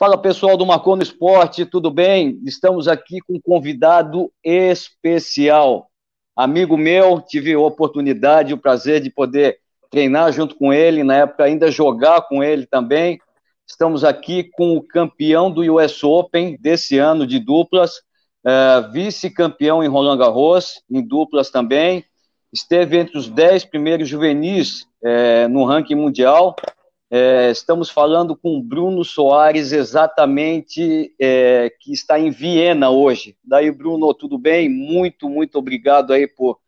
Fala pessoal do Marcou no Esporte, tudo bem? Estamos aqui com um convidado especial. Amigo meu, tive a oportunidade, o prazer de poder treinar junto com ele, na época ainda jogar com ele também. Estamos aqui com o campeão do US Open desse ano de duplas, é, vice-campeão em Roland Garros, em duplas também. Esteve entre os dez primeiros juvenis é, no ranking mundial é, estamos falando com Bruno Soares, exatamente, é, que está em Viena hoje. Daí, Bruno, tudo bem? Muito, muito obrigado aí por,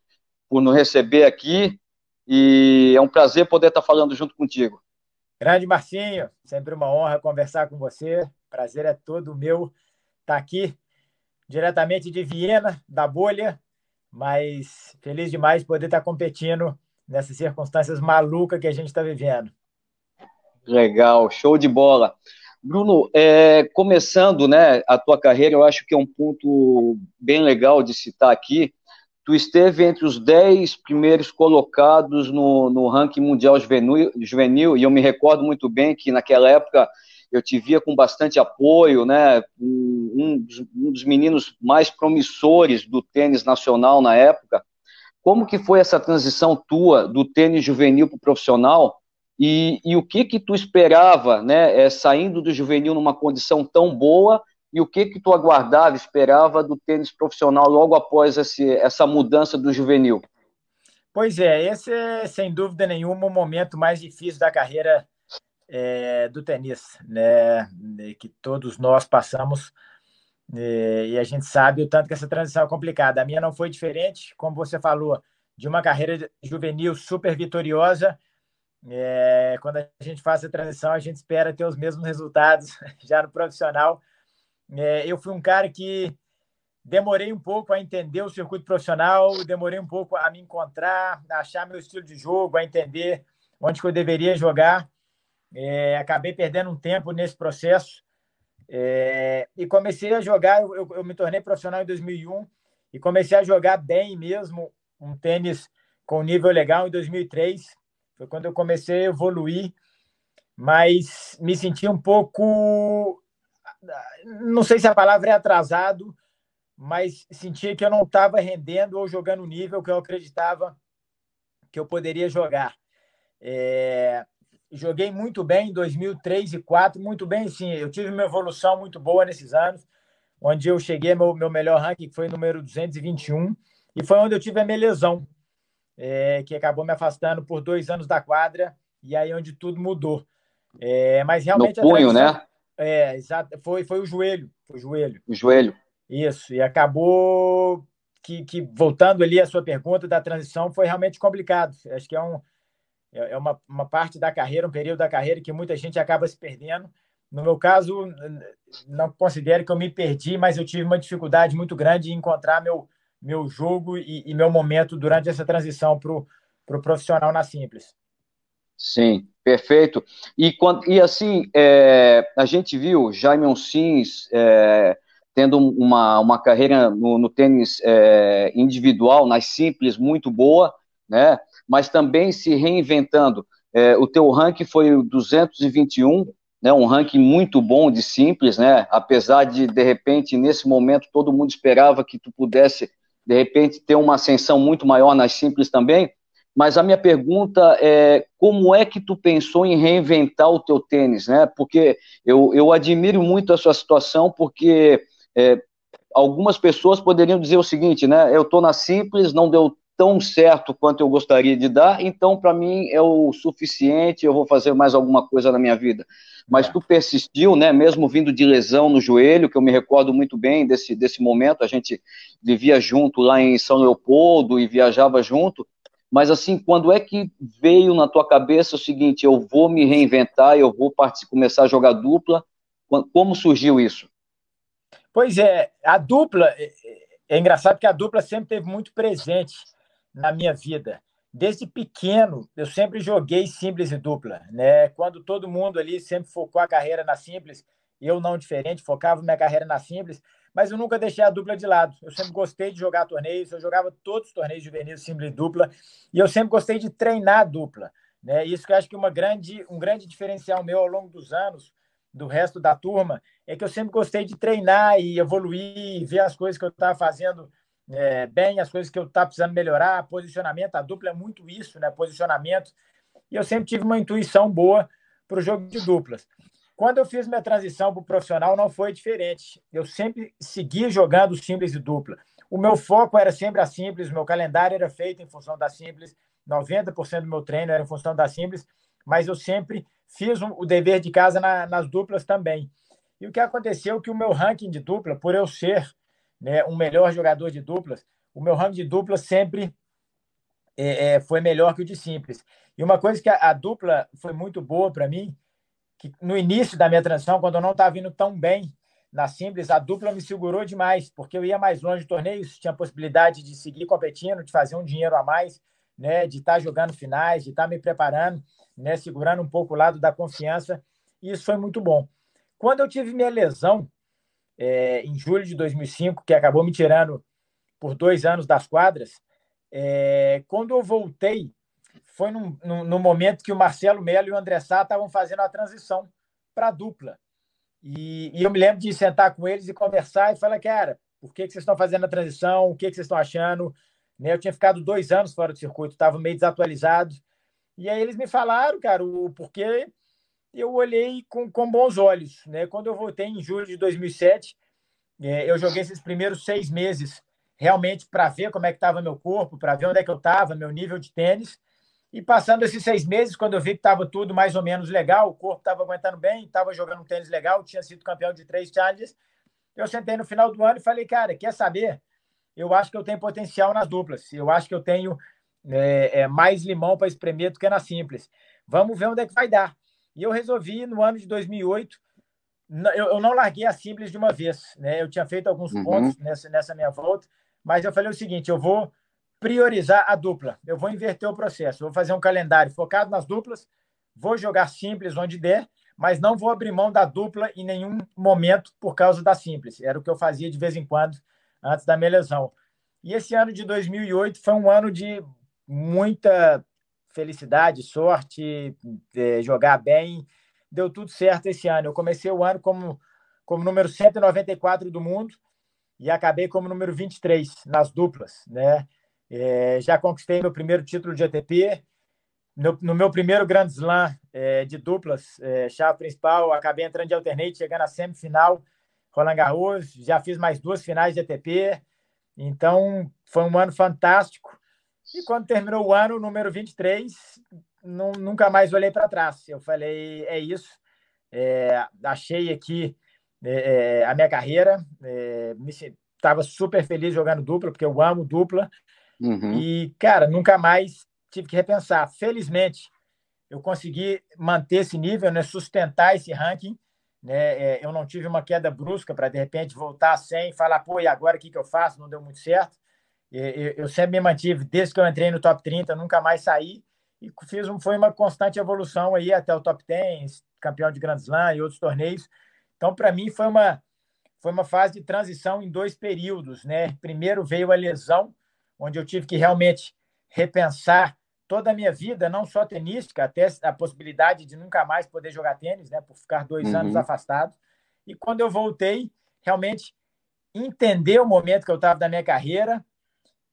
por nos receber aqui. E é um prazer poder estar falando junto contigo. Grande Marcinho, sempre uma honra conversar com você. Prazer é todo meu estar aqui diretamente de Viena, da bolha, mas feliz demais poder estar competindo nessas circunstâncias malucas que a gente está vivendo. Legal, show de bola. Bruno, é, começando né, a tua carreira, eu acho que é um ponto bem legal de citar aqui. Tu esteve entre os dez primeiros colocados no, no ranking mundial juvenil, juvenil, e eu me recordo muito bem que naquela época eu te via com bastante apoio, né? Um dos, um dos meninos mais promissores do tênis nacional na época. Como que foi essa transição tua do tênis juvenil para o profissional? E, e o que que tu esperava, né, é, saindo do juvenil numa condição tão boa, e o que que tu aguardava, esperava do tênis profissional logo após esse, essa mudança do juvenil? Pois é, esse é, sem dúvida nenhuma, o momento mais difícil da carreira é, do tênis, né, né, que todos nós passamos, né, e a gente sabe o tanto que essa transição é complicada. A minha não foi diferente, como você falou, de uma carreira juvenil super vitoriosa é, quando a gente faz a transição, a gente espera ter os mesmos resultados já no profissional. É, eu fui um cara que demorei um pouco a entender o circuito profissional, demorei um pouco a me encontrar, a achar meu estilo de jogo, a entender onde que eu deveria jogar. É, acabei perdendo um tempo nesse processo é, e comecei a jogar. Eu, eu, me tornei profissional em 2001 e comecei a jogar bem mesmo, um tênis com nível legal em 2003. Foi quando eu comecei a evoluir, mas me senti um pouco. Não sei se a palavra é atrasado, mas sentia que eu não estava rendendo ou jogando o nível que eu acreditava que eu poderia jogar. É, joguei muito bem em 2003 e 2004, muito bem, sim. Eu tive uma evolução muito boa nesses anos, onde eu cheguei meu, meu melhor ranking, foi número 221, e foi onde eu tive a minha lesão é, que acabou me afastando por dois anos da quadra, e aí é onde tudo mudou. É, mas realmente. No punho, né? É, exato. Foi, foi o joelho. Foi o joelho. O joelho. Isso. E acabou que, que, voltando ali à sua pergunta da transição, foi realmente complicado. Acho que é, um, é, é uma, uma parte da carreira, um período da carreira que muita gente acaba se perdendo. No meu caso, não considero que eu me perdi, mas eu tive uma dificuldade muito grande em encontrar meu, meu jogo e, e meu momento durante essa transição para o pro profissional na Simples. Sim, perfeito. E, quando, e assim, é, a gente viu Jaime Sims é, tendo uma, uma carreira no, no tênis é, individual, nas simples, muito boa, né? mas também se reinventando. É, o teu ranking foi 221, né? um ranking muito bom de simples, né? apesar de, de repente, nesse momento, todo mundo esperava que tu pudesse de repente ter uma ascensão muito maior nas simples também. Mas a minha pergunta é como é que tu pensou em reinventar o teu tênis, né? Porque eu, eu admiro muito a sua situação, porque é, algumas pessoas poderiam dizer o seguinte, né? Eu estou na simples, não deu tão certo quanto eu gostaria de dar, então para mim é o suficiente, eu vou fazer mais alguma coisa na minha vida mas tu persistiu, né, mesmo vindo de lesão no joelho, que eu me recordo muito bem desse, desse momento, a gente vivia junto lá em São Leopoldo e viajava junto, mas assim, quando é que veio na tua cabeça o seguinte, eu vou me reinventar, eu vou começar a jogar dupla, como surgiu isso? Pois é, a dupla, é, é, é engraçado que a dupla sempre teve muito presente na minha vida. Desde pequeno, eu sempre joguei simples e dupla, né? Quando todo mundo ali sempre focou a carreira na simples, eu não diferente, focava minha carreira na simples, mas eu nunca deixei a dupla de lado. Eu sempre gostei de jogar torneios, eu jogava todos os torneios juvenis simples e dupla, e eu sempre gostei de treinar a dupla, né? Isso que eu acho que uma grande, um grande diferencial meu ao longo dos anos do resto da turma é que eu sempre gostei de treinar e evoluir, e ver as coisas que eu estava fazendo é, bem as coisas que eu estava tá precisando melhorar, posicionamento, a dupla é muito isso, né? Posicionamento. E eu sempre tive uma intuição boa para o jogo de duplas. Quando eu fiz minha transição para o profissional, não foi diferente. Eu sempre segui jogando simples e dupla. O meu foco era sempre a simples, meu calendário era feito em função da simples, 90% do meu treino era em função da simples, mas eu sempre fiz um, o dever de casa na, nas duplas também. E o que aconteceu é que o meu ranking de dupla, por eu ser né, um melhor jogador de duplas. O meu ramo de dupla sempre é, é, foi melhor que o de simples. E uma coisa que a, a dupla foi muito boa para mim, que no início da minha transição, quando eu não estava vindo tão bem na simples, a dupla me segurou demais, porque eu ia mais longe de torneios, tinha possibilidade de seguir competindo, de fazer um dinheiro a mais, né, de estar tá jogando finais, de estar tá me preparando, né, segurando um pouco o lado da confiança, e isso foi muito bom. Quando eu tive minha lesão, é, em julho de 2005, que acabou me tirando por dois anos das quadras, é, quando eu voltei, foi no momento que o Marcelo Melo e o André Sá estavam fazendo a transição para a dupla. E, e, eu me lembro de sentar com eles e conversar e falar, cara, por que, que vocês estão fazendo a transição? O que, que vocês estão achando? Né, eu tinha ficado dois anos fora do circuito, estava meio desatualizado. E aí eles me falaram, cara, o porquê eu olhei com, com bons olhos. Né? Quando eu voltei em julho de 2007, é, eu joguei esses primeiros seis meses realmente para ver como é que estava meu corpo, para ver onde é que eu estava, meu nível de tênis. E passando esses seis meses, quando eu vi que estava tudo mais ou menos legal, o corpo estava aguentando bem, estava jogando um tênis legal, tinha sido campeão de três challenges, eu sentei no final do ano e falei, cara, quer saber? Eu acho que eu tenho potencial nas duplas. Eu acho que eu tenho é, é, mais limão para espremer do que na simples. Vamos ver onde é que vai dar. E eu resolvi, no ano de 2008, eu, eu não larguei a simples de uma vez. Né? Eu tinha feito alguns uhum. pontos nessa, nessa minha volta, mas eu falei o seguinte: eu vou priorizar a dupla, eu vou inverter o processo, vou fazer um calendário focado nas duplas, vou jogar simples onde der, mas não vou abrir mão da dupla em nenhum momento por causa da simples. Era o que eu fazia de vez em quando antes da minha lesão. E esse ano de 2008 foi um ano de muita felicidade, sorte, é, jogar bem. Deu tudo certo esse ano. Eu comecei o ano como, como número 194 do mundo e acabei como número 23 nas duplas, né? É, já conquistei meu primeiro título de ATP. No, no meu primeiro Grand Slam é, de duplas, é, chave principal, acabei entrando de alternate, chegando à semifinal, Roland Garros. Já fiz mais duas finais de ATP. Então, foi um ano fantástico. E quando terminou o ano, o número 23, não, nunca mais olhei para trás. Eu falei, é isso. É, achei aqui é, é a minha carreira. É, Estava super feliz jogando dupla, porque eu amo dupla. Uhum. E, cara, nunca mais tive que repensar. Felizmente, eu consegui manter esse nível, né, sustentar esse ranking. Né, é, eu não tive uma queda brusca para, de repente, voltar sem falar, pô, e agora o que, que eu faço? Não deu muito certo. Eu sempre me mantive, desde que eu entrei no top 30, nunca mais saí. E fiz um, foi uma constante evolução aí até o top 10, campeão de Grand Slam e outros torneios. Então, para mim, foi uma, foi uma fase de transição em dois períodos. Né? Primeiro veio a lesão, onde eu tive que realmente repensar toda a minha vida, não só tenística, até a possibilidade de nunca mais poder jogar tênis, né? por ficar dois uhum. anos afastado. E quando eu voltei, realmente entender o momento que eu estava da minha carreira,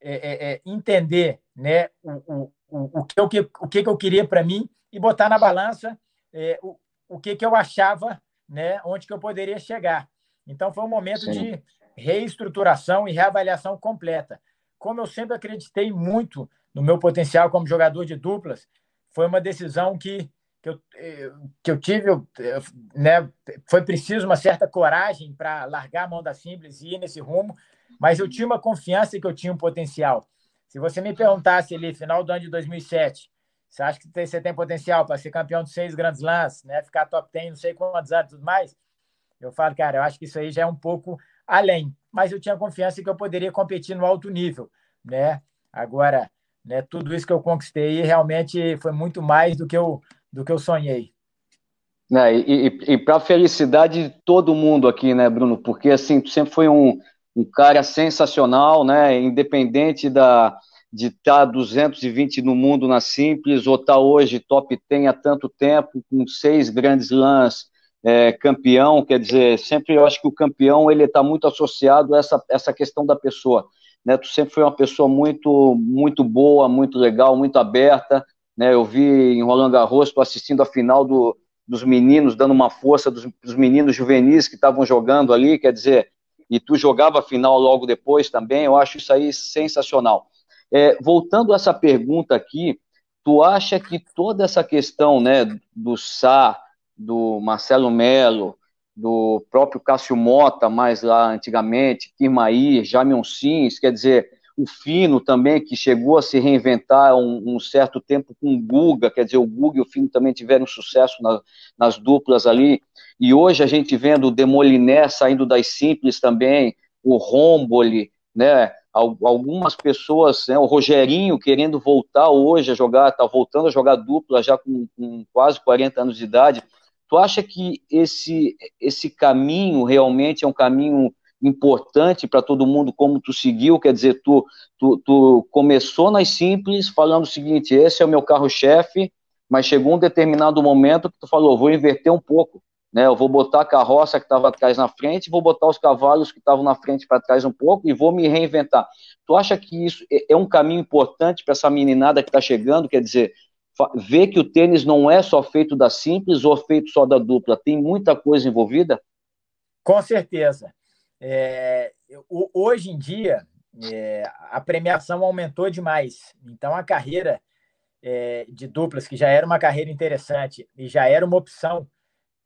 é, é, é, entender né, o, o, o, que, o, que, o que eu queria para mim e botar na balança é, o, o que, que eu achava, né, onde que eu poderia chegar. Então, foi um momento Sim. de reestruturação e reavaliação completa. Como eu sempre acreditei muito no meu potencial como jogador de duplas, foi uma decisão que, que, eu, é, que eu tive, é, né, foi preciso uma certa coragem para largar a mão da simples e ir nesse rumo, mas eu tinha uma confiança que eu tinha um potencial. Se você me perguntasse ali, final do ano de 2007, você acha que você tem potencial para ser campeão de seis grandes lances, né? ficar top 10, não sei quantos anos e tudo mais? Eu falo, cara, eu acho que isso aí já é um pouco além. Mas eu tinha confiança que eu poderia competir no alto nível. né? Agora, né, tudo isso que eu conquistei realmente foi muito mais do que eu, do que eu sonhei. É, e, e, e para a felicidade de todo mundo aqui, né, Bruno? Porque assim, tu sempre foi um um cara sensacional, né? Independente da de estar tá 220 no mundo na simples ou estar tá hoje top 10 há tanto tempo com seis grandes lãs é, campeão, quer dizer, sempre eu acho que o campeão ele está muito associado a essa, essa questão da pessoa. Né? Tu sempre foi uma pessoa muito muito boa, muito legal, muito aberta. Né? Eu vi em Roland Garros, tu assistindo a final do, dos meninos, dando uma força dos, dos meninos juvenis que estavam jogando ali, quer dizer, e tu jogava a final logo depois também, eu acho isso aí sensacional. É, voltando a essa pergunta aqui, tu acha que toda essa questão né, do Sá, do Marcelo Melo, do próprio Cássio Mota, mais lá antigamente, Kirmair, Jamil Sims, quer dizer, o Fino também, que chegou a se reinventar um, um certo tempo com o Guga, quer dizer, o Guga e o Fino também tiveram sucesso na, nas duplas ali, e hoje a gente vendo o Demoliné saindo das simples também, o Romboli, né, algumas pessoas, né, o Rogerinho querendo voltar hoje a jogar, está voltando a jogar dupla já com, com, quase 40 anos de idade, tu acha que esse, esse caminho realmente é um caminho importante para todo mundo, como tu seguiu, quer dizer, tu, tu, tu começou nas simples, falando o seguinte, esse é o meu carro-chefe, mas chegou um determinado momento que tu falou, vou inverter um pouco, né? Eu vou botar a carroça que estava atrás na frente, vou botar os cavalos que estavam na frente para trás um pouco e vou me reinventar. Tu acha que isso é, é um caminho importante para essa meninada que está chegando? Quer dizer, ver que o tênis não é só feito da simples ou feito só da dupla, tem muita coisa envolvida? Com certeza. É, hoje em dia, é, a premiação aumentou demais. Então, a carreira é, de duplas, que já era uma carreira interessante e já era uma opção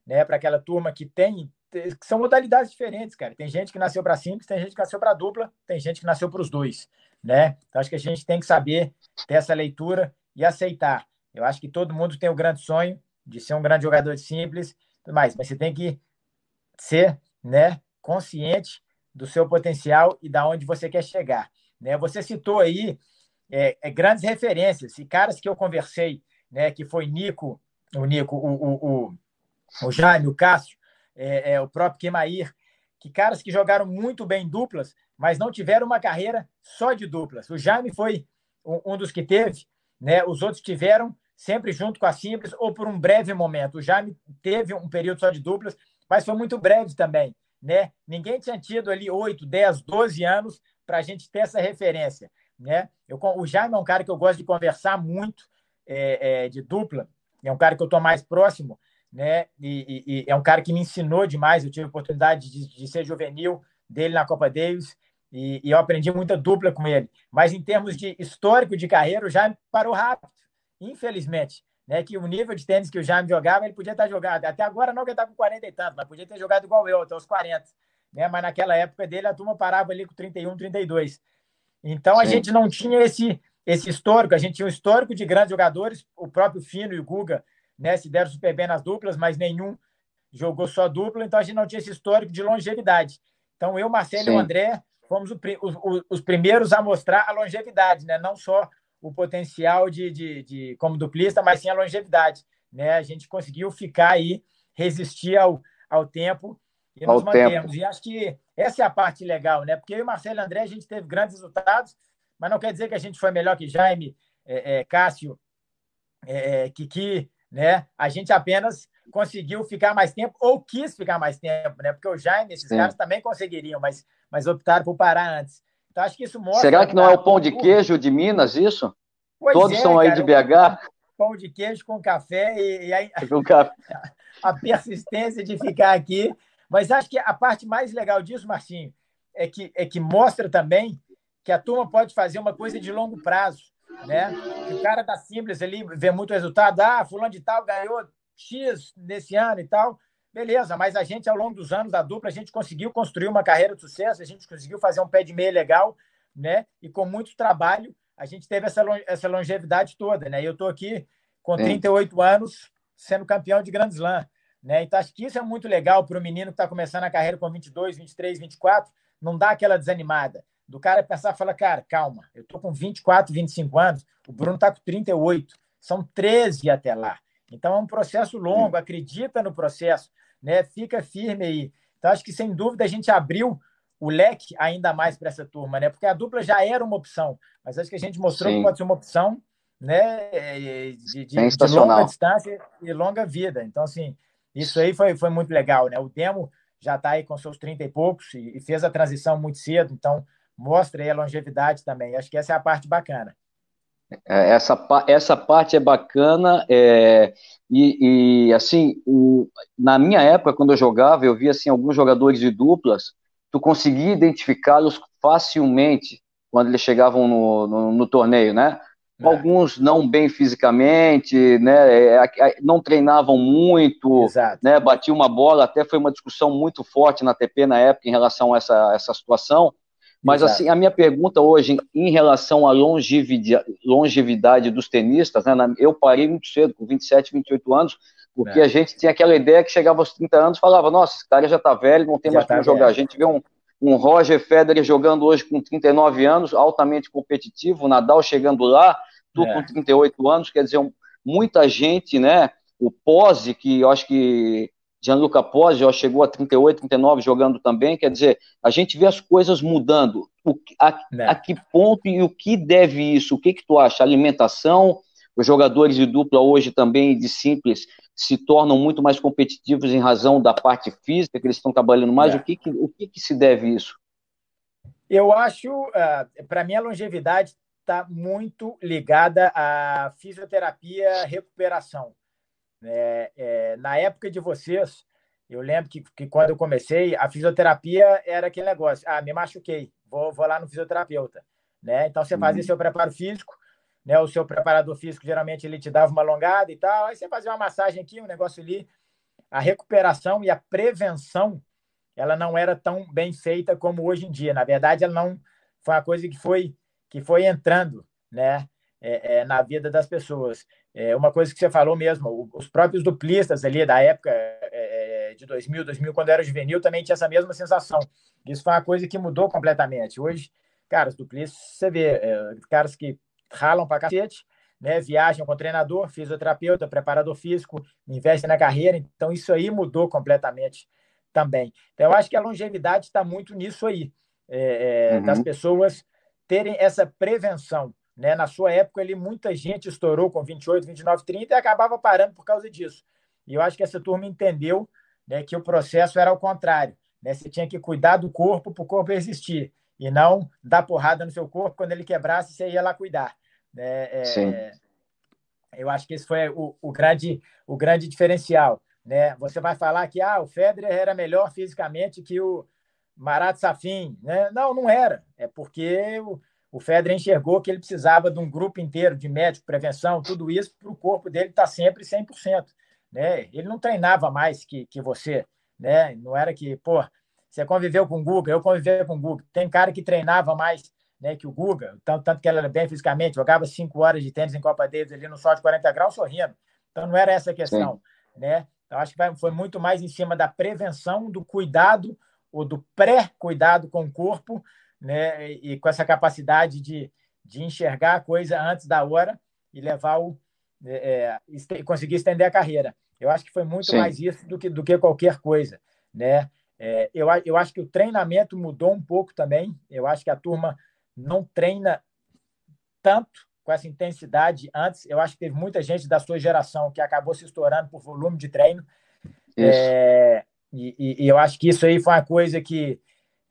né, para aquela turma que tem. Que são modalidades diferentes, cara. Tem gente que nasceu para simples, tem gente que nasceu para dupla, tem gente que nasceu para os dois, né? Então, acho que a gente tem que saber ter essa leitura e aceitar. Eu acho que todo mundo tem o grande sonho de ser um grande jogador de simples, mas, mas você tem que ser, né, consciente do seu potencial e da onde você quer chegar. Né? Você citou aí é, é, grandes referências e caras que eu conversei, né, que foi Nico, o Nico, o, o, o, o Jaime, o Cássio, é, é, o próprio Kimair, que caras que jogaram muito bem duplas, mas não tiveram uma carreira só de duplas. O Jaime foi um, um dos que teve, né? os outros tiveram sempre junto com a simples ou por um breve momento. O Jaime teve um período só de duplas, mas foi muito breve também né? Ninguém tinha tido ali 8, 10, 12 anos para a gente ter essa referência, né? Eu, o Jaime é um cara que eu gosto de conversar muito é, é, de dupla, é um cara que eu estou mais próximo, né? E, e, e, é um cara que me ensinou demais. Eu tive a oportunidade de, de ser juvenil dele na Copa Davis e, e, eu aprendi muita dupla com ele. Mas em termos de histórico de carreira, o Jaime parou rápido, infelizmente. Né, que o nível de tênis que o Jaime jogava, ele podia estar tá jogado. Até agora não, que ele está com 40 e tanto, mas podia ter jogado igual eu, até os 40. Né? Mas naquela época dele, a turma parava ali com 31, 32. Então a Sim. gente não tinha esse, esse histórico, a gente tinha um histórico de grandes jogadores, o próprio Fino e o Guga né, se deram super bem nas duplas, mas nenhum jogou só dupla, então a gente não tinha esse histórico de longevidade. Então eu, Marcelo Sim. e o André fomos o, os, os primeiros a mostrar a longevidade, né? não só o potencial de, de, de como duplista, mas sim a longevidade. Né? A gente conseguiu ficar aí, resistir ao, ao tempo e ao nos mantemos. Tempo. E acho que essa é a parte legal, né? Porque eu e o Marcelo André, a gente teve grandes resultados, mas não quer dizer que a gente foi melhor que Jaime, é, é, Cássio, é, é, Kiki, né? A gente apenas conseguiu ficar mais tempo ou quis ficar mais tempo, né? Porque o Jaime, esses Sim. caras também conseguiriam, mas, mas optaram por parar antes. Tá? Acho que isso mostra. Será que não é o pão de queijo de Minas, isso? Pois Todos é, são aí cara, de BH? Pão de queijo com café e, e a, café. a persistência de ficar aqui. Mas acho que a parte mais legal disso, Marcinho, é que, é que mostra também que a turma pode fazer uma coisa de longo prazo. Né? o cara da tá simples ali vê muito resultado. Ah, fulano de tal ganhou X nesse ano e tal. Beleza, mas a gente, ao longo dos anos da dupla, a gente conseguiu construir uma carreira de sucesso, a gente conseguiu fazer um pé de meia legal, né? E com muito trabalho, a gente teve essa, essa longevidade toda, né? E eu estou aqui com 38 anos sendo campeão de Grand Slam, né? Então, acho que isso é muito legal para o menino que está começando a carreira com 22, 23, 24, não dá aquela desanimada. Do cara pensar, fala, cara, calma, eu tô com 24, 25 anos, o Bruno tá com 38, são 13 até lá. Então é um processo longo, acredita no processo, né? Fica firme aí. Então acho que sem dúvida a gente abriu o leque ainda mais para essa turma, né? Porque a dupla já era uma opção, mas acho que a gente mostrou Sim. que pode ser uma opção, né? De, de, de longa distância e longa vida. Então assim, isso aí foi, foi muito legal, né? O demo já está aí com seus 30 e poucos e, e fez a transição muito cedo, então mostra aí a longevidade também. Acho que essa é a parte bacana. É, essa, essa parte é bacana, é, e, e, assim, o, na minha época, quando eu jogava, eu via assim, alguns jogadores de duplas, tu conseguia identificá-los facilmente quando eles chegavam no, no, no torneio, né? É. Alguns não bem fisicamente, né? É, não treinavam muito, né? Batiam uma bola, até foi uma discussão muito forte na TP na época em relação a essa, essa situação mas Exato. assim, a minha pergunta hoje em relação à longevidade, longevidade dos tenistas, né, eu parei muito cedo, com 27, 28 anos, porque é. a gente tinha aquela ideia que chegava aos 30 anos falava, nossa, esse cara já está velho, não tem já mais tá como jogar. A gente vê um, um Roger Federer jogando hoje com 39 anos, altamente competitivo, Nadal chegando lá, tu é. com 38 anos, quer dizer, muita gente, né, o Pose, que eu acho que Gianluca Pozzi ó, chegou a 38, 39 jogando também. Quer dizer, a gente vê as coisas mudando. O, a, né. a que ponto e o que deve isso? O que, que tu acha? Alimentação? Os jogadores de dupla hoje também de simples se tornam muito mais competitivos em razão da parte física que eles estão trabalhando mais. É. O, que, que o que, que, se deve isso? Eu acho, uh, é, para mim, a longevidade está muito ligada à fisioterapia recuperação. É, é, na época de vocês, eu lembro que, que quando eu comecei, a fisioterapia era aquele negócio: ah, me machuquei, vou, vou lá no fisioterapeuta. Né? Então você fazia uhum. seu preparo físico, né? O seu preparador físico geralmente ele te dava uma alongada e tal, aí você fazia uma massagem aqui, um negócio ali. A recuperação e a prevenção, ela não era tão bem feita como hoje em dia. Na verdade, ela não foi uma coisa que foi que foi entrando, né? é, é, na vida das pessoas. É uma coisa que você falou mesmo, os próprios duplistas ali da época é, é de 2000, 2000, quando eu era juvenil, também tinha essa mesma sensação. Isso foi uma coisa que mudou completamente. Hoje, cara, os duplistas, você vê, é, caras que ralam pra cacete, né, viajam com treinador, fisioterapeuta, preparador físico, investem na carreira, então isso aí mudou completamente também. Então, eu acho que a longevidade está muito nisso aí, é, é uhum. das pessoas terem essa prevenção. Né? Na sua época, ele, muita gente estourou com 28, 29, 30 e acabava parando por causa disso. E eu acho que essa turma entendeu né, que o processo era ao contrário. Né? Você tinha que cuidar do corpo para o corpo existir e não dar porrada no seu corpo quando ele quebrasse, você ia lá cuidar. né é, Sim. Eu acho que esse foi o, o, grande, o grande diferencial. Né? Você vai falar que ah, o Federer era melhor fisicamente que o Marat Safin. Né? Não, não era. É porque o, o Fedra enxergou que ele precisava de um grupo inteiro de médico, prevenção, tudo isso, para o corpo dele estar tá sempre 100%. Né? Ele não treinava mais que, que você. Né? Não era que, pô, você conviveu com o Guga, eu convivei com o Guga. Tem cara que treinava mais né, que o Guga, tanto, tanto que ele era bem fisicamente, jogava cinco horas de tênis em Copa Davis ali no sol de 40 graus sorrindo. Então não era essa a questão. Né? Então acho que foi muito mais em cima da prevenção, do cuidado ou do pré-cuidado com o corpo né? E com essa capacidade de, de enxergar a coisa antes da hora e levar o é, é conseguir estender a carreira. Eu acho que foi muito Sim. mais isso do que, do que qualquer coisa, né? É, eu, eu acho que o treinamento mudou um pouco também. Eu acho que a turma não treina tanto com essa intensidade antes. Eu acho que teve muita gente da sua geração que acabou se estourando por volume de treino. É, e, e, eu acho que isso aí foi uma coisa que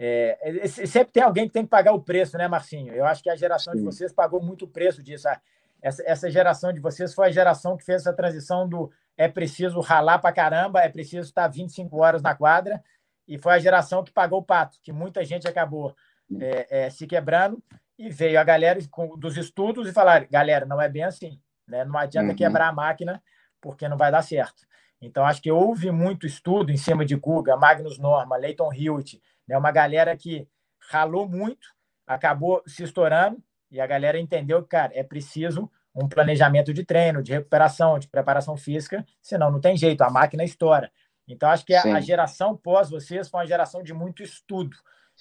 é, sempre tem alguém que tem que pagar o preço, né, Marcinho? Eu acho que a geração Sim. de vocês pagou muito o preço disso. Ah, essa, essa geração de vocês foi a geração que fez essa transição do é preciso ralar pra caramba, é preciso tá estar 25 horas na quadra, e foi a geração que pagou o pato, que muita gente acabou é, é, se quebrando, e veio a galera dos estudos e falaram, galera, não é bem assim, né? não adianta uhum. quebrar a máquina, porque não vai dar certo. Então, acho que houve muito estudo em cima de Guga, Magnus Norma, Leighton Hilt, né? uma galera que ralou muito, acabou se estourando, e a galera entendeu que, cara, é preciso um planejamento de treino, de recuperação, de preparação física, senão não tem jeito, a máquina estoura. Então, acho que Sim. a geração pós vocês foi uma geração de muito estudo.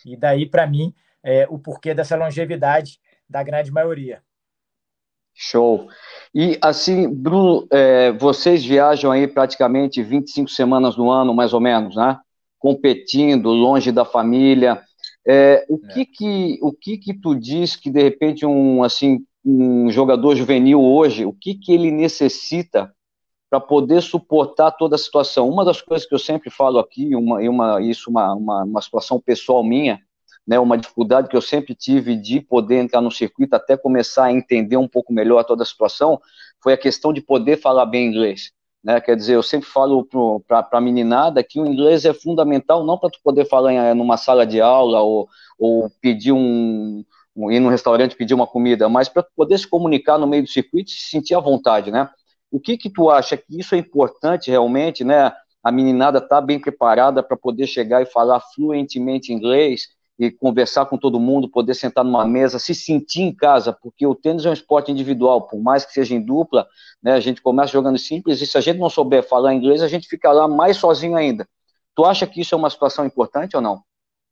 E daí, para mim, é, o porquê dessa longevidade da grande maioria. Show. E assim, Bruno, é, vocês viajam aí praticamente 25 semanas no ano, mais ou menos, né? Competindo, longe da família. É, o é. que que o que que tu diz que de repente um assim um jogador juvenil hoje, o que que ele necessita para poder suportar toda a situação? Uma das coisas que eu sempre falo aqui, uma, uma isso uma, uma, uma situação pessoal minha, né, uma dificuldade que eu sempre tive de poder entrar no circuito até começar a entender um pouco melhor toda a situação, foi a questão de poder falar bem inglês. Né? Quer dizer, eu sempre falo para a meninada que o inglês é fundamental não para tu poder falar em eh, numa sala de aula ou, ou pedir um, um ir num restaurante pedir uma comida, mas para tu poder se comunicar no meio do circuito e se sentir à vontade, né? O que que tu acha que isso é importante realmente, né? A meninada tá bem preparada para poder chegar e falar fluentemente inglês e conversar com todo mundo, poder sentar numa mesa, se sentir em casa, porque o tênis é um esporte individual, por mais que seja em dupla, né, a gente começa jogando simples e se a gente não souber falar inglês, a gente fica lá mais sozinho ainda. Tu acha que isso é uma situação importante ou não?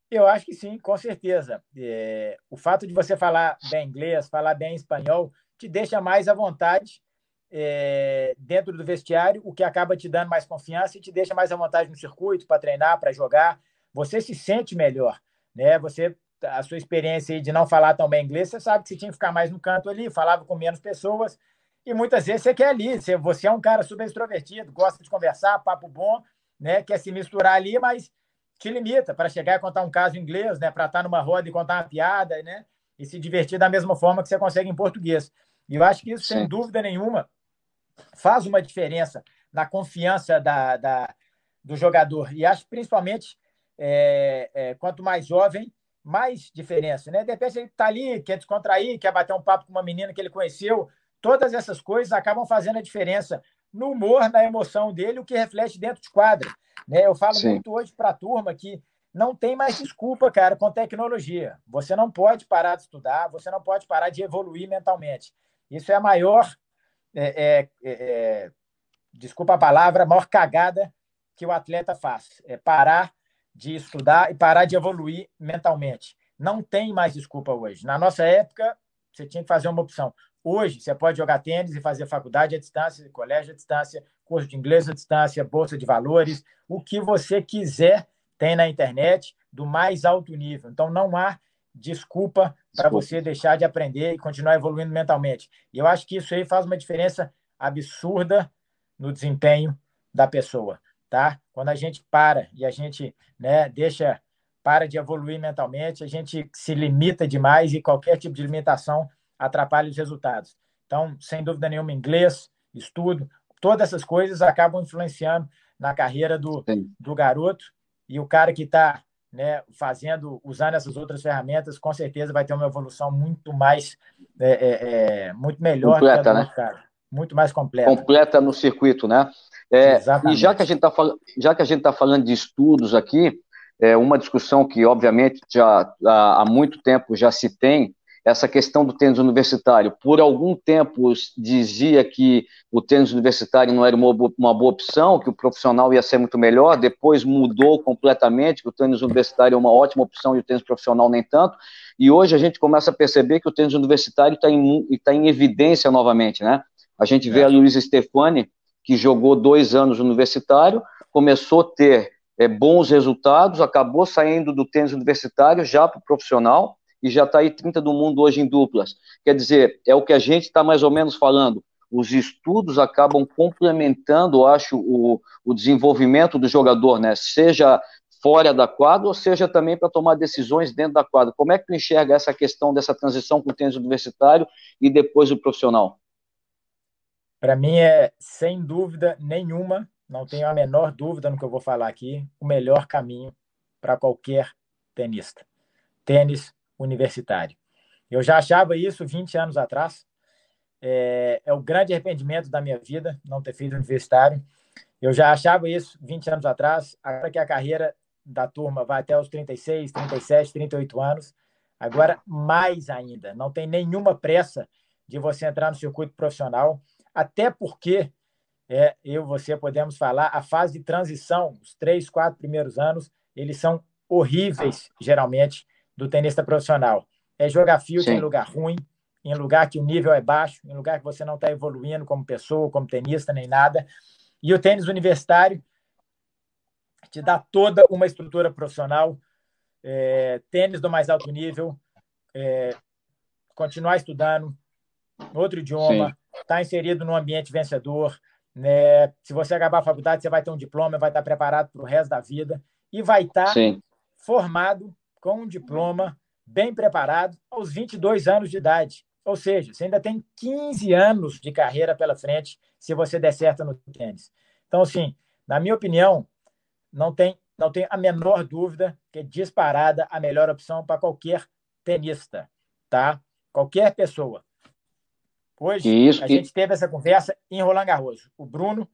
Eu acho que sim, com certeza. É, o fato de você falar bem inglês, falar bem espanhol, te deixa mais à vontade é, dentro do vestiário, o que acaba te dando mais confiança e te deixa mais à vontade no circuito para treinar, para jogar. Você se sente melhor né? Você a sua experiência de não falar tão bem inglês, você sabe que você tinha que ficar mais no canto ali, falava com menos pessoas, e muitas vezes você quer ali, você, você é um cara super extrovertido, gosta de conversar, papo bom, né? Quer se misturar ali, mas te limita para chegar e contar um caso em inglês, né? Para estar tá numa roda e contar uma piada, né? E se divertir da mesma forma que você consegue em português. E eu acho que isso, Sim. sem dúvida nenhuma, faz uma diferença na confiança da, da, do jogador. E acho principalmente é, é, quanto mais jovem, mais diferença, né? De repente ele está ali, quer descontrair, quer bater um papo com uma menina que ele conheceu. Todas essas coisas acabam fazendo a diferença no humor, na emoção dele, o que reflete dentro de quadra. Né? Eu falo Sim. muito hoje para a turma que não tem mais desculpa, cara, com tecnologia. Você não pode parar de estudar, você não pode parar de evoluir mentalmente. Isso é a maior, é, é, é, é desculpa a palavra, a maior cagada que o atleta faz. É parar de estudar e parar de evoluir mentalmente. Não tem mais desculpa hoje. Na nossa época, você tinha que fazer uma opção. Hoje, você pode jogar tênis e fazer faculdade à distância, colégio à distância, curso de inglês à distância, bolsa de valores, o que você quiser tem na internet do mais alto nível. Então, não há desculpa, para você deixar de aprender e continuar evoluindo mentalmente. E eu acho que isso aí faz uma diferença absurda no desempenho da pessoa tá? Quando a gente para e a gente, né, deixa para de evoluir mentalmente, a gente se limita demais e qualquer tipo de limitação atrapalha os resultados. Então, sem dúvida nenhuma, inglês, estudo, todas essas coisas acabam influenciando na carreira do, do garoto e o cara que está né, fazendo, usando essas outras ferramentas, com certeza vai ter uma evolução muito mais, é, é, é muito melhor. Completa, né? Cara muito mais completa. Completa no circuito, né? É, Exatamente. E já que a gente está gente tá falando de estudos aqui, é uma discussão que, obviamente, já há, há muito tempo já se tem, essa questão do tênis universitário. Por algum tempo dizia que o tênis universitário não era uma, uma boa opção, que o profissional ia ser muito melhor, depois mudou completamente, que o tênis universitário é uma ótima opção e o tênis profissional nem tanto. E hoje a gente começa a perceber que o tênis universitário está em, tá em evidência novamente, né? A gente vê é. a Luiz Stefani, que jogou dois anos no universitário, começou a ter é, bons resultados, acabou saindo do tênis universitário já para o profissional e já está aí 30 do mundo hoje em duplas. Quer dizer, é o que a gente está mais ou menos falando. Os estudos acabam complementando, acho, o, o desenvolvimento do jogador, né? Seja fora da quadra, ou seja também para tomar decisões dentro da quadra. Como é que tu enxerga essa questão dessa transição com o tênis universitário e depois o profissional? Para mim é, sem dúvida nenhuma, não tenho a menor dúvida no que eu vou falar aqui, o melhor caminho para qualquer tenista. Tênis universitário. Eu já achava isso 20 anos atrás. É, é, o grande arrependimento da minha vida não ter feito universitário. Eu já achava isso 20 anos atrás. Agora que a carreira da turma vai até os 36, 37, 38 anos, agora mais ainda. Não tem nenhuma pressa de você entrar no circuito profissional até porque é, eu você podemos falar, a fase de transição, os três, quatro primeiros anos, eles são horríveis, geralmente, do tenista profissional. É jogar fio em lugar ruim, em lugar que o nível é baixo, em lugar que você não está evoluindo como pessoa, como tenista, nem nada. E o tênis universitário te dá toda uma estrutura profissional, é, tênis do mais alto nível, é, continuar estudando, outro idioma, está inserido num ambiente vencedor. Né? Se você acabar a faculdade, você vai ter um diploma, vai estar preparado para o resto da vida e vai estar tá formado com um diploma bem preparado aos 22 anos de idade. Ou seja, você ainda tem 15 anos de carreira pela frente se você der certo no tênis. Então, assim, na minha opinião, não tem, não tem a menor dúvida que é disparada a melhor opção para qualquer tenista, tá? Qualquer pessoa. Hoje, Isso, a e... gente teve essa conversa em Roland Garros. O Bruno,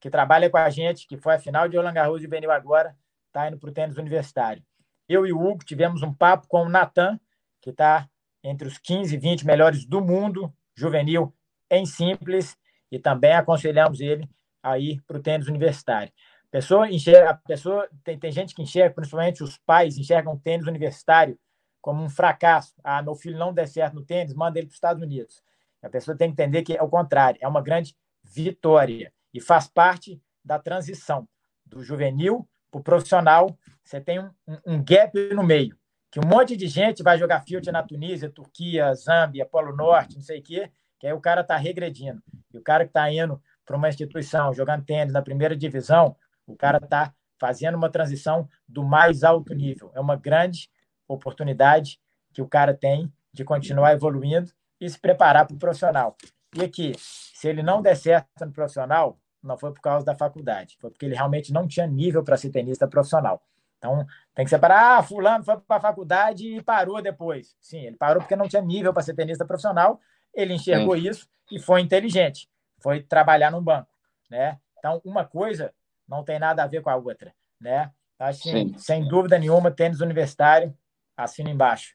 que trabalha com a gente, que foi a final de Roland Garros e veio agora, está indo para o tênis universitário. Eu e o Hugo tivemos um papo com o Natan, que está entre os 15 e 20 melhores do mundo, juvenil em simples, e também aconselhamos ele a ir para o tênis universitário. pessoa enxerga, a pessoa, tem, tem gente que enxerga, principalmente os pais, enxergam o tênis universitário como um fracasso. Ah, meu filho não der certo no tênis, manda ele para os Estados Unidos. A pessoa tem que entender que é o contrário, é uma grande vitória e faz parte da transição do juvenil para o profissional. Você tem um, um, gap no meio, que um monte de gente vai jogar field na Tunísia, Turquia, Zâmbia, Polo Norte, não sei o quê, que aí o cara está regredindo. E o cara que está indo para uma instituição jogando tênis na primeira divisão, o cara está fazendo uma transição do mais alto nível. É uma grande oportunidade que o cara tem de continuar evoluindo e se preparar para o profissional. E aqui, se ele não der certo no profissional, não foi por causa da faculdade, foi porque ele realmente não tinha nível para ser tenista profissional. Então, tem que separar, ah, fulano foi para a faculdade e parou depois. Sim, ele parou porque não tinha nível para ser tenista profissional, ele enxergou Sim. isso e foi inteligente, foi trabalhar num banco, né? Então, uma coisa não tem nada a ver com a outra, né? Assim, sem dúvida nenhuma, tênis universitário, assina embaixo.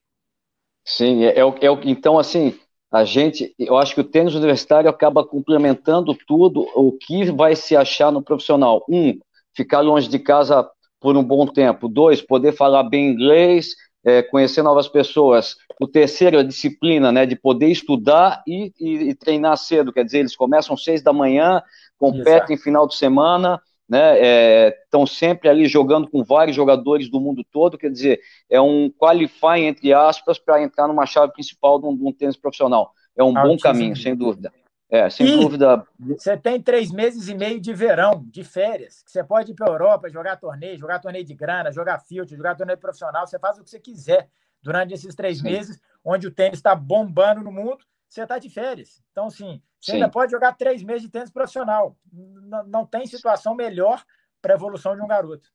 Sim, é, é, é então, assim, a gente, eu acho que o tênis universitário acaba complementando tudo o que vai se achar no profissional. Um, ficar longe de casa por um bom tempo. Dois, poder falar bem inglês, é, conhecer novas pessoas. O terceiro, a disciplina, né, de poder estudar e, e, e treinar cedo. Quer dizer, eles começam às seis da manhã, competem Exato. final de semana né? Estão é, sempre ali jogando com vários jogadores do mundo todo, quer dizer, é um qualify entre aspas para entrar numa chave principal de um, de um tênis profissional. É um Altíssimo. bom caminho, sem dúvida. É, sem e dúvida. Você tem três meses e meio de verão, de férias. Você pode ir para a Europa, jogar torneio, jogar torneio de grana, jogar field, jogar torneio profissional. Você faz o que você quiser durante esses três Sim. meses, onde o tênis está bombando no mundo você está de férias. Então, assim, você Sim. ainda pode jogar três meses de tênis profissional. Não, não tem situação melhor para a evolução de um garoto.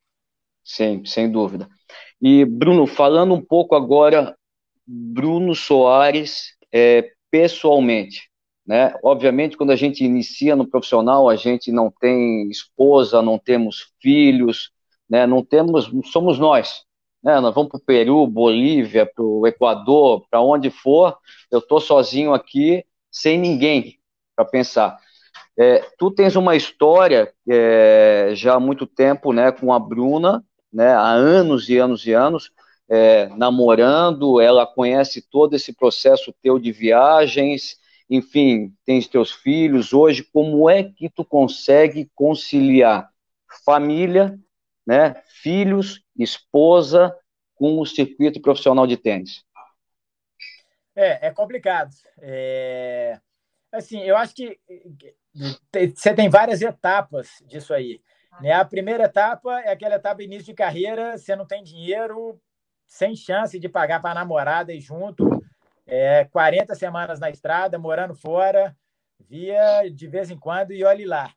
Sim, sem dúvida. E, Bruno, falando um pouco agora, Bruno Soares, é, pessoalmente, né? Obviamente, quando a gente inicia no profissional, a gente não tem esposa, não temos filhos, né? Não temos, somos nós né? Nós vamos para o Peru, Bolívia, para o Equador, para onde for. Eu estou sozinho aqui, sem ninguém para pensar. É, tu tens uma história é, já há muito tempo, né, com a Bruna, né, há anos e anos e anos, é, namorando. Ela conhece todo esse processo teu de viagens. Enfim, tens teus filhos hoje. Como é que tu consegue conciliar família, né, filhos esposa com o circuito profissional de tênis? É, é complicado. É... Assim, eu acho que você tem várias etapas disso aí. Né? A primeira etapa é aquela etapa início de carreira, você não tem dinheiro, sem chance de pagar para a namorada e junto, é, 40 semanas na estrada, morando fora, via de vez em quando e olhe lá.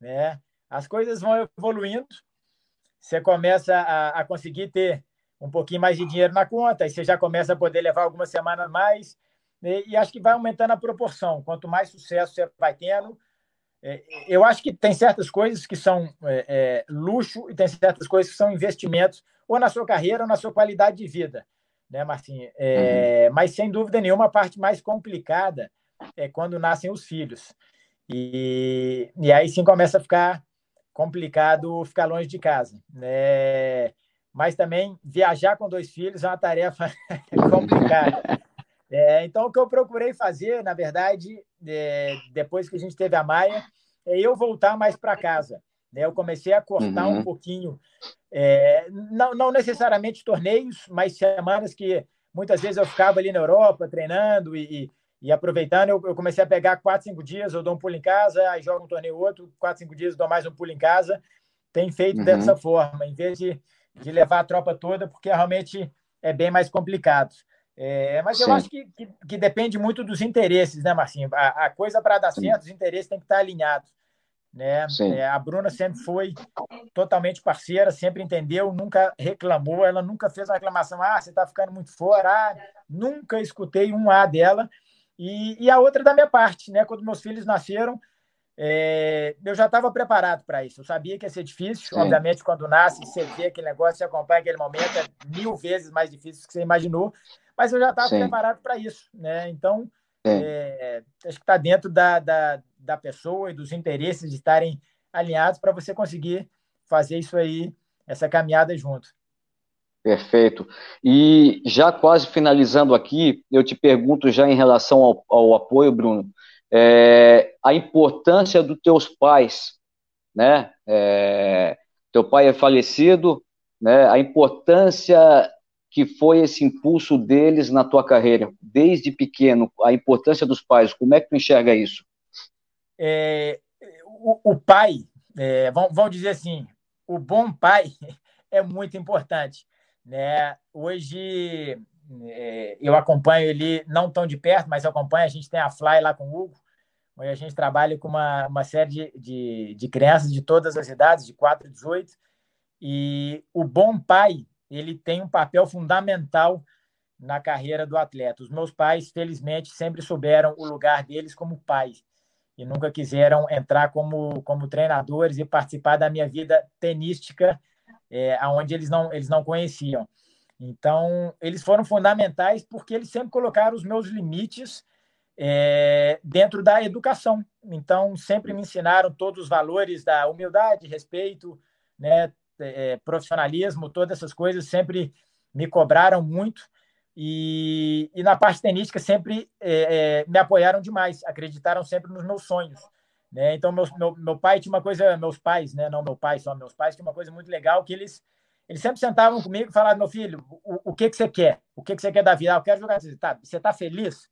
Né? As coisas vão evoluindo, você começa a, a conseguir ter um pouquinho mais de dinheiro na conta, e você já começa a poder levar algumas semanas mais, né? e, acho que vai aumentando a proporção. Quanto mais sucesso você vai tendo, é, eu acho que tem certas coisas que são é, é, luxo e tem certas coisas que são investimentos, ou na sua carreira ou na sua qualidade de vida, né, Marcinho? É, uhum. Mas, sem dúvida nenhuma, a parte mais complicada é quando nascem os filhos. E, e aí sim começa a ficar complicado ficar longe de casa, né? Mas também viajar com dois filhos é uma tarefa complicada. É, então, o que eu procurei fazer, na verdade, é, depois que a gente teve a Maia, é eu voltar mais para casa. Né? Eu comecei a cortar uhum. um pouquinho, é, não, não necessariamente torneios, mas semanas que muitas vezes eu ficava ali na Europa treinando e, e aproveitando, eu, eu, comecei a pegar quatro, cinco dias, eu dou um pulo em casa, aí jogo um torneio outro, quatro, cinco dias, dou mais um pulo em casa. Tem feito uhum. dessa forma, em vez de, de levar a tropa toda, porque realmente é bem mais complicado. É, mas Sim. eu acho que, que, que, depende muito dos interesses, né, Marcinho? A, a coisa para dar certo, os interesses têm que estar alinhados. Né? É, a Bruna sempre foi totalmente parceira, sempre entendeu, nunca reclamou, ela nunca fez uma reclamação, ah, você está ficando muito fora, ah, nunca escutei um A dela. E, e a outra é da minha parte, né? Quando meus filhos nasceram, é, eu já estava preparado para isso. Eu sabia que ia ser difícil. Sim. Obviamente, quando nasce, você vê aquele negócio, você acompanha aquele momento, é mil vezes mais difícil do que você imaginou. Mas eu já estava preparado para isso. Né? Então, é, acho que está dentro da, da, da pessoa e dos interesses de estarem alinhados para você conseguir fazer isso aí, essa caminhada junto. Perfeito. E já quase finalizando aqui, eu te pergunto já em relação ao, ao apoio, Bruno, é, a importância dos teus pais, né? É, teu pai é falecido, né? A importância que foi esse impulso deles na tua carreira, desde pequeno, a importância dos pais, como é que tu enxerga isso? É, o, o, pai, é, vão vamos dizer assim, o bom pai é muito importante né? Hoje é, eu acompanho ele não tão de perto, mas eu acompanho, a gente tem a Fly lá com o Hugo, onde a gente trabalha com uma, uma série de, de, de crianças de todas as idades, de 4 a 18, e o bom pai ele tem um papel fundamental na carreira do atleta. Os meus pais, felizmente, sempre souberam o lugar deles como pais e nunca quiseram entrar como, como treinadores e participar da minha vida tenística é, aonde eles não, eles não conheciam. Então, eles foram fundamentais porque eles sempre colocaram os meus limites é, dentro da educação. Então, sempre me ensinaram todos os valores da humildade, respeito, né, é, é profissionalismo, todas essas coisas, sempre me cobraram muito. E, e na parte tenística, sempre é, é me apoiaram demais, acreditaram sempre nos meus sonhos. Né? Então, meu, meu pai tinha uma coisa, meus pais, né? não meu pai só, meus pais tinha uma coisa muito legal que eles, eles sempre sentavam comigo e falavam, meu filho, o, o que, que você quer? O que, que você quer da vida? Ah, eu quero jogar. Tá, você está feliz?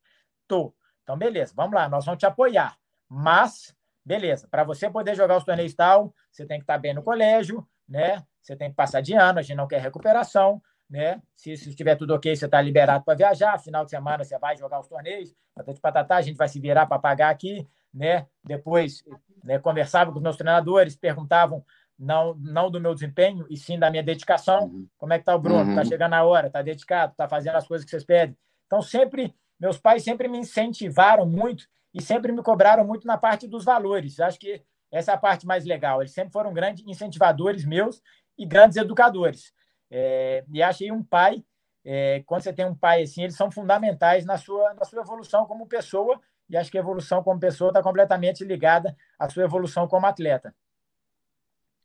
Tô. Então, beleza, vamos lá, nós vamos te apoiar. Mas, beleza, para você poder jogar os torneios tal, você tem que estar tá bem no colégio, né? Você tem que passar de ano, a gente não quer recuperação, né? Se, se estiver tudo ok, você está liberado para viajar. Final de semana você vai jogar os torneios, patati patatá, a gente vai se virar para pagar aqui né? Depois, né, conversava com os meus treinadores, perguntavam não não do meu desempenho e sim da minha dedicação. Uhum. Como é que tá o Bruno? Tá uhum. Tá chegando na hora? Tá dedicado? Tá fazendo as coisas que vocês pedem? Então sempre meus pais sempre me incentivaram muito e sempre me cobraram muito na parte dos valores. Acho que essa é a parte mais legal. Eles sempre foram grandes incentivadores meus e grandes educadores. É, e achei um pai, é, quando você tem um pai assim, eles são fundamentais na sua, na sua evolução como pessoa e acho que a evolução como pessoa está completamente ligada à sua evolução como atleta.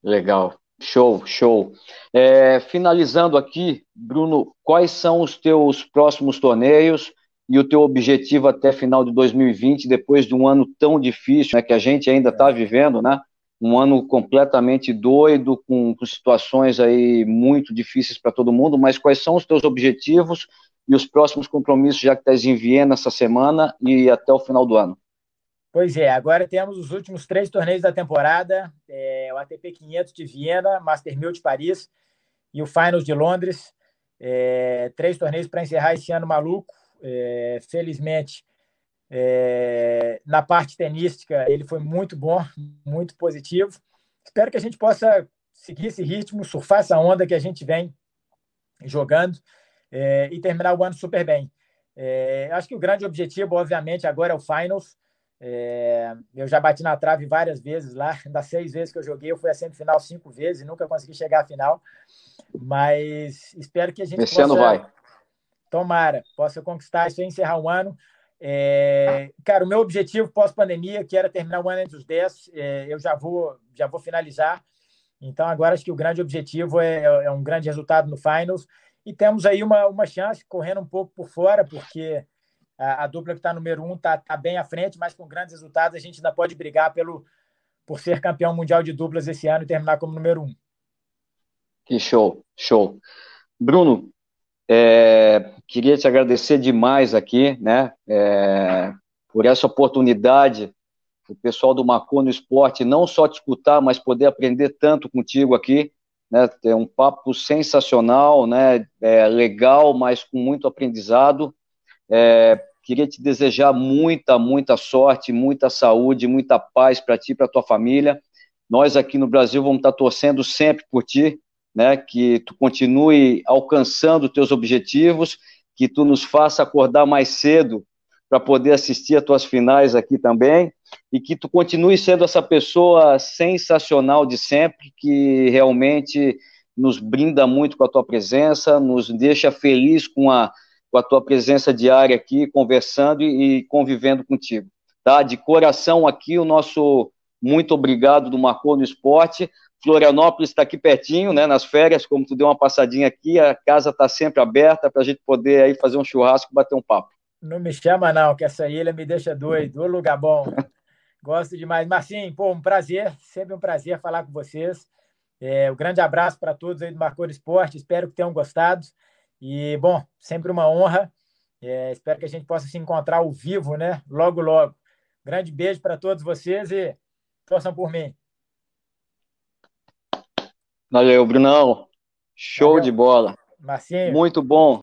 Legal, show, show. É, finalizando aqui, Bruno, quais são os teus próximos torneios e o teu objetivo até final de 2020, depois de um ano tão difícil né, que a gente ainda está vivendo, né? Um ano completamente doido, com, com situações aí muito difíceis para todo mundo, mas quais são os teus objetivos e os próximos compromissos, já que está em Viena essa semana e até o final do ano. Pois é, agora temos os últimos três torneios da temporada: é, o ATP 500 de Viena, Master 1000 de Paris e o Finals de Londres. É, três torneios para encerrar esse ano maluco. É, felizmente, é, na parte tenística, ele foi muito bom, muito positivo. Espero que a gente possa seguir esse ritmo, surfar essa onda que a gente vem jogando é, e terminar o ano super bem. É, acho que o grande objetivo, obviamente, agora é o Finals. É, eu já bati na trave várias vezes lá, das seis vezes que eu joguei, eu fui a semifinal cinco vezes e nunca consegui chegar à final. Mas espero que a gente. Esse possa, ano vai. Tomara, possa conquistar isso e encerrar o ano. É, cara, o meu objetivo pós-pandemia, que era terminar o ano entre os 10, é, eu já vou, já vou finalizar. Então, agora acho que o grande objetivo é, é um grande resultado no Finals e temos aí uma, uma chance, correndo um pouco por fora, porque a, a dupla que está número um está tá bem à frente, mas com grandes resultados a gente ainda pode brigar pelo por ser campeão mundial de duplas esse ano e terminar como número um. Que show, show. Bruno, é, queria te agradecer demais aqui, né, é, por essa oportunidade, o pessoal do Macon no Esporte, não só te escutar, mas poder aprender tanto contigo aqui né? Ter é um papo sensacional, né? É, legal, mas com muito aprendizado. É, queria te desejar muita, muita sorte, muita saúde, muita paz para ti, para tua família. Nós aqui no Brasil vamos estar torcendo sempre por ti, né? Que tu continue alcançando teus objetivos, que tu nos faça acordar mais cedo para poder assistir as tuas finais aqui também e que tu continue sendo essa pessoa sensacional de sempre, que realmente nos brinda muito com a tua presença, nos deixa feliz com a, com a tua presença diária aqui, conversando e, e convivendo contigo. Tá? De coração aqui, o nosso muito obrigado do Marco no Esporte. Florianópolis está aqui pertinho, né, nas férias, como tu deu uma passadinha aqui, a casa está sempre aberta para a gente poder aí fazer um churrasco, e bater um papo. Não me chama, não, que essa ilha me deixa doido. Ô, lugar bom. Gosto demais. Marcinho, pô, um prazer. Sempre um prazer falar com vocês. É, um grande abraço para todos aí do Marcou Esporte. Espero que tenham gostado. E, bom, sempre uma honra. É, espero que a gente possa se encontrar ao vivo, né? Logo, logo. Grande beijo para todos vocês e torçam por mim. Valeu, Brunão. Show Valeu. de bola. Marcinho. Muito bom.